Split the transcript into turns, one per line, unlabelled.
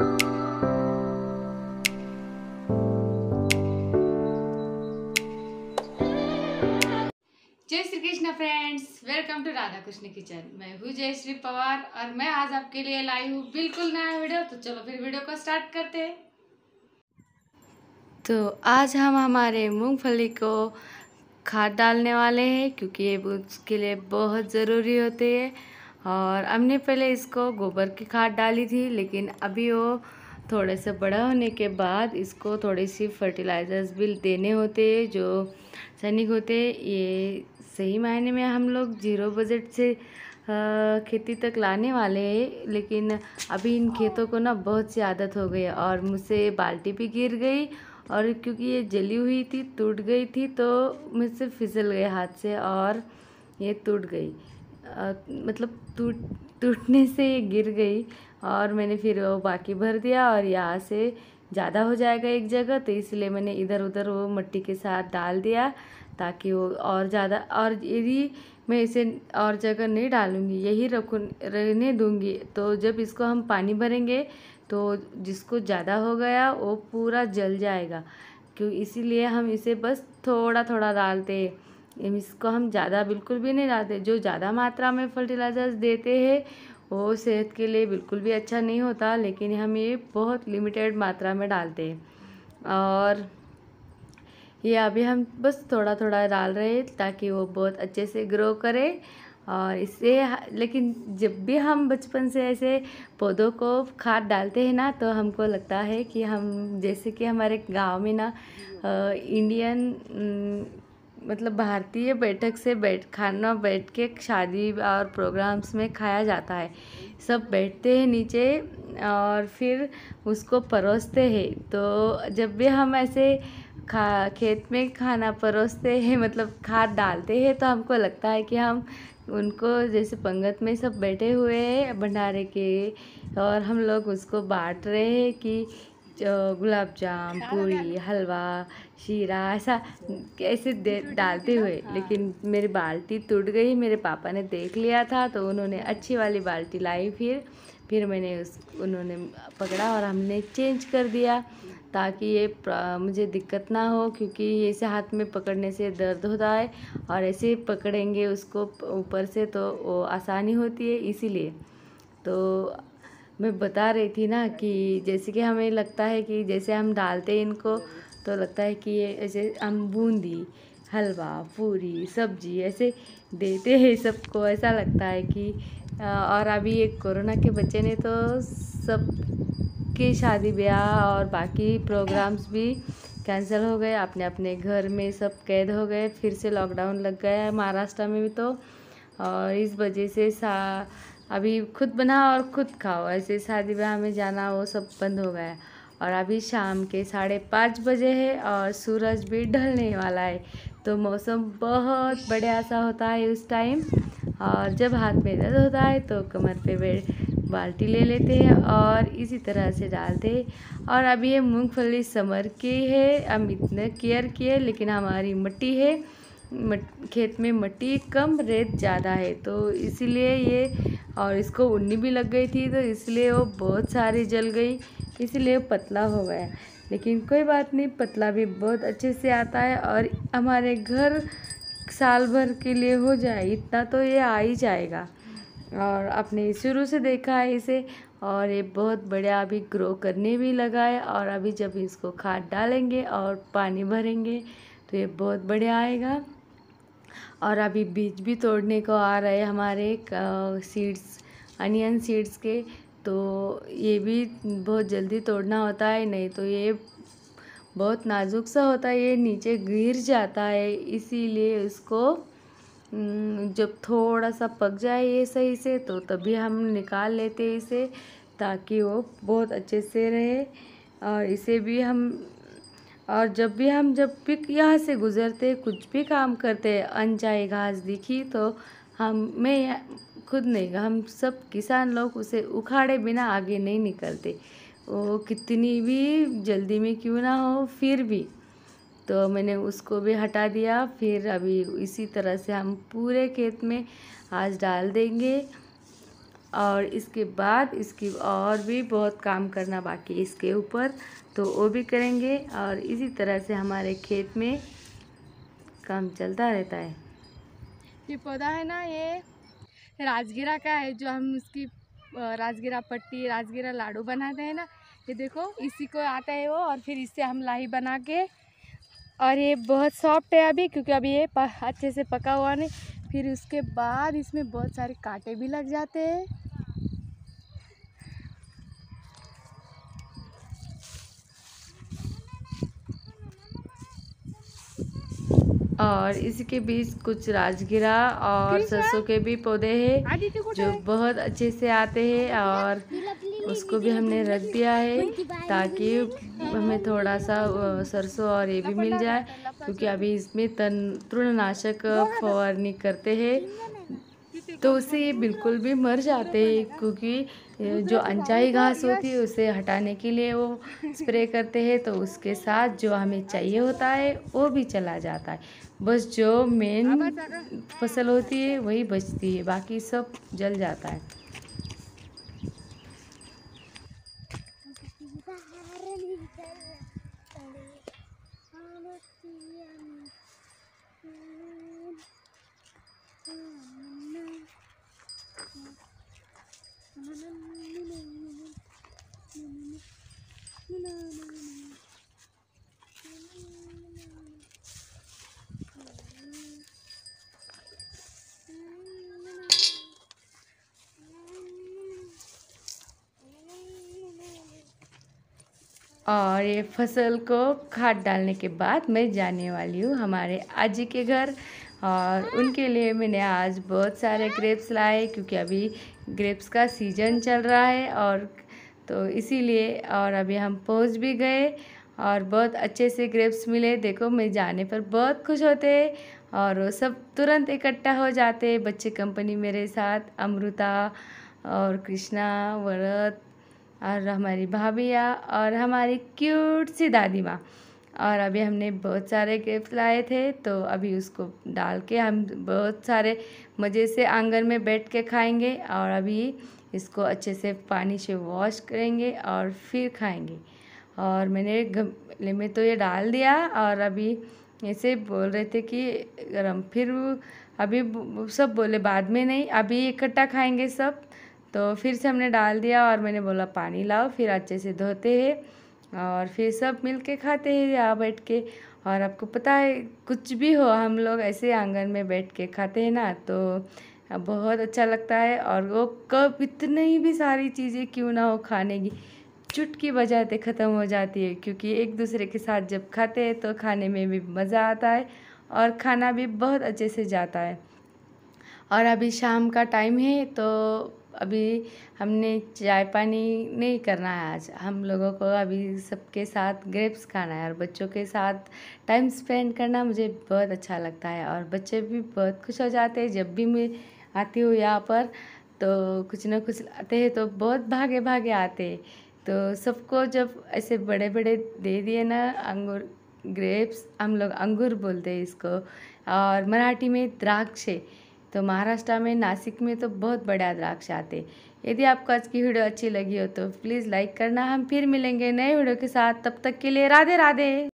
जय Shri Krishna friends welcome to Radha Krishna kitchen मैं हूँ जय श्री पवार और मैं आज आपके लिए लाई हूँ बिल्कुल नया वीडियो तो चलो फिर वीडियो को स्टार्ट करते हैं तो आज हम हमारे मूंगफली को खाद डालने वाले हैं क्योंकि ये उसके लिए बहुत ज़रूरी होते हैं और हमने पहले इसको गोबर की खाद डाली थी लेकिन अभी वो थोड़े से बड़ा होने के बाद इसको थोड़ी सी फर्टिलाइज़र्स भी देने होते जो सैनिक होते ये सही मायने में हम लोग जीरो बजट से खेती तक लाने वाले हैं लेकिन अभी इन खेतों को ना बहुत सी आदत हो गई और मुझसे बाल्टी भी गिर गई और क्योंकि ये जली हुई थी टूट गई थी तो मुझसे फिसल गए हाथ से और ये टूट गई मतलब टूट टूटने से गिर गई और मैंने फिर वो बाकी भर दिया और यहाँ से ज़्यादा हो जाएगा एक जगह तो इसलिए मैंने इधर उधर वो मिट्टी के साथ डाल दिया ताकि वो और ज़्यादा और यदि मैं इसे और जगह नहीं डालूँगी यही रखू रहने दूँगी तो जब इसको हम पानी भरेंगे तो जिसको ज़्यादा हो गया वो पूरा जल जाएगा क्यों इसीलिए हम इसे बस थोड़ा थोड़ा डालते हैं इसको हम ज़्यादा बिल्कुल भी नहीं डालते जो ज़्यादा मात्रा में फर्टिलाइजर्स देते हैं वो सेहत के लिए बिल्कुल भी अच्छा नहीं होता लेकिन हम ये बहुत लिमिटेड मात्रा में डालते हैं और ये अभी हम बस थोड़ा थोड़ा डाल रहे हैं ताकि वो बहुत अच्छे से ग्रो करे और इससे लेकिन जब भी हम बचपन से ऐसे पौधों को खाद डालते हैं ना तो हमको लगता है कि हम जैसे कि हमारे गांव में ना इंडियन मतलब भारतीय बैठक से बैठ खाना बैठ के शादी और प्रोग्राम्स में खाया जाता है सब बैठते हैं नीचे और फिर उसको परोसते हैं तो जब भी हम ऐसे खा खेत में खाना परोसते हैं मतलब खाद डालते हैं तो हमको लगता है कि हम उनको जैसे पंगत में सब बैठे हुए हैं भंडारे के और हम लोग उसको बांट रहे हैं कि गुलाब जाम पूरी हलवा शीरा ऐसा ऐसे हम्म। दे डालते हुए लेकिन मेरी बाल्टी टूट गई मेरे पापा ने देख लिया था तो उन्होंने अच्छी वाली बाल्टी लाई फिर फिर मैंने उस उन्होंने पकड़ा और हमने चेंज कर दिया ताकि ये मुझे दिक्कत ना हो क्योंकि ऐसे हाथ में पकड़ने से दर्द होता है और ऐसे पकड़ेंगे उसको ऊपर से तो वो आसानी होती है इसीलिए तो मैं बता रही थी ना कि जैसे कि हमें लगता है कि जैसे हम डालते हैं इनको तो लगता है कि ये ऐसे हम बूंदी हलवा पूरी सब्जी ऐसे देते हैं सबको ऐसा लगता है कि और अभी एक कोरोना के बच्चे ने तो सब के शादी ब्याह और बाकी प्रोग्राम्स भी कैंसिल हो गए अपने अपने घर में सब कैद हो गए फिर से लॉकडाउन लग गया है महाराष्ट्र में भी तो और इस वजह से सा अभी खुद बनाओ और खुद खाओ ऐसे शादी ब्याह में जाना वो सब बंद हो गया है और अभी शाम के साढ़े पाँच बजे है और सूरज भी ढलने वाला है तो मौसम बहुत बढ़िया सा होता है उस टाइम और जब हाथ में दर्द होता है तो कमर पे बैठ बाल्टी ले लेते हैं और इसी तरह से डालते हैं और अभी ये मूँगफली समर की है हम इतना केयर किए लेकिन हमारी मट्टी है खेत में मिट्टी कम रेत ज़्यादा है तो इसीलिए ये और इसको उन्नी भी लग गई थी तो इसलिए वो बहुत सारी जल गई इसीलिए पतला हो गया लेकिन कोई बात नहीं पतला भी बहुत अच्छे से आता है और हमारे घर साल भर के लिए हो जाए इतना तो ये आ ही जाएगा और आपने शुरू से देखा है इसे और ये बहुत बढ़िया अभी ग्रो करने भी लगा है और अभी जब इसको खाद डालेंगे और पानी भरेंगे तो ये बहुत बढ़िया आएगा और अभी बीज भी तोड़ने को आ रहे हमारे सीड्स अनियन सीड्स के तो ये भी बहुत जल्दी तोड़ना होता है नहीं तो ये बहुत नाजुक सा होता है ये नीचे गिर जाता है इसीलिए उसको जब थोड़ा सा पक जाए ये सही से तो तभी हम निकाल लेते हैं इसे ताकि वो बहुत अच्छे से रहे और इसे भी हम और जब भी हम जब भी यहाँ से गुज़रते कुछ भी काम करते अनचाही घास दिखी तो हम मैं खुद नहीं हम सब किसान लोग उसे उखाड़े बिना आगे नहीं निकलते वो कितनी भी जल्दी में क्यों ना हो फिर भी तो मैंने उसको भी हटा दिया फिर अभी इसी तरह से हम पूरे खेत में आज डाल देंगे और इसके बाद इसकी और भी बहुत काम करना बाकी है इसके ऊपर तो वो भी करेंगे और इसी तरह से हमारे खेत में काम चलता रहता है ये पौधा है ना ये राजगिरा का है जो हम उसकी राजगिरा पट्टी राजगिरा लाडू बनाते हैं ना ये देखो इसी को आता है वो और फिर इससे हम लाही बना के और ये बहुत सॉफ्ट है अभी क्योंकि अभी ये अच्छे से पका हुआ नहीं फिर उसके बाद इसमें बहुत सारे कांटे भी लग जाते हैं और इसके बीच कुछ राजगिरा और सरसों के भी पौधे हैं जो बहुत अच्छे से आते हैं और उसको भी हमने रख दिया है ताकि तो हमें थोड़ा सा सरसों और ये भी मिल जाए क्योंकि अभी इसमें तन तृणनाशक फवारनी करते हैं तो उसे ये बिल्कुल भी मर जाते हैं क्योंकि जो अनचाही घास होती है उसे हटाने के लिए वो स्प्रे करते हैं तो उसके साथ जो हमें चाहिए होता है वो भी चला जाता है बस जो मेन फसल होती है वही बचती है बाकी सब जल जाता है और ये फसल को खाद डालने के बाद मैं जाने वाली हूँ हमारे आजी के घर और उनके लिए मैंने आज बहुत सारे ग्रेप्स लाए क्योंकि अभी ग्रेप्स का सीज़न चल रहा है और तो इसीलिए और अभी हम पहुँच भी गए और बहुत अच्छे से ग्रेप्स मिले देखो मैं जाने पर बहुत खुश होते और वो सब तुरंत इकट्ठा हो जाते बच्चे कंपनी मेरे साथ अमृता और कृष्णा वरत और हमारी भाभीया और हमारी क्यूट सी दादी माँ और अभी हमने बहुत सारे गिफ्ट लाए थे तो अभी उसको डाल के हम बहुत सारे मज़े से आंगन में बैठ के खाएंगे और अभी इसको अच्छे से पानी से वॉश करेंगे और फिर खाएंगे और मैंने गमले में तो ये डाल दिया और अभी ऐसे बोल रहे थे कि गरम फिर अभी सब बोले बाद में नहीं अभी इकट्ठा खाएंगे सब तो फिर से हमने डाल दिया और मैंने बोला पानी लाओ फिर अच्छे से धोते हैं और फिर सब मिल के खाते हैं यहाँ बैठ के और आपको पता है कुछ भी हो हम लोग ऐसे आंगन में बैठ के खाते हैं ना तो बहुत अच्छा लगता है और वो कब इतनी भी सारी चीज़ें क्यों ना हो खाने की चुटकी बजाते ख़त्म हो जाती है क्योंकि एक दूसरे के साथ जब खाते हैं तो खाने में भी मज़ा आता है और खाना भी बहुत अच्छे से जाता है और अभी शाम का टाइम है तो अभी हमने चाय पानी नहीं करना है आज हम लोगों को अभी सबके साथ ग्रेप्स खाना है और बच्चों के साथ टाइम स्पेंड करना मुझे बहुत अच्छा लगता है और बच्चे भी बहुत खुश हो जाते हैं जब भी मैं आती हूँ यहाँ पर तो कुछ ना कुछ आते हैं तो बहुत भागे भागे आते तो सबको जब ऐसे बड़े बड़े दे दिए ना अंगूर ग्रेप्स हम लोग अंगूर बोलते हैं इसको और मराठी में द्राक्ष तो महाराष्ट्र में नासिक में तो बहुत बड़ा द्राक्ष आते यदि आपको आज की वीडियो अच्छी लगी हो तो प्लीज़ लाइक करना हम फिर मिलेंगे नए वीडियो के साथ तब तक के लिए राधे राधे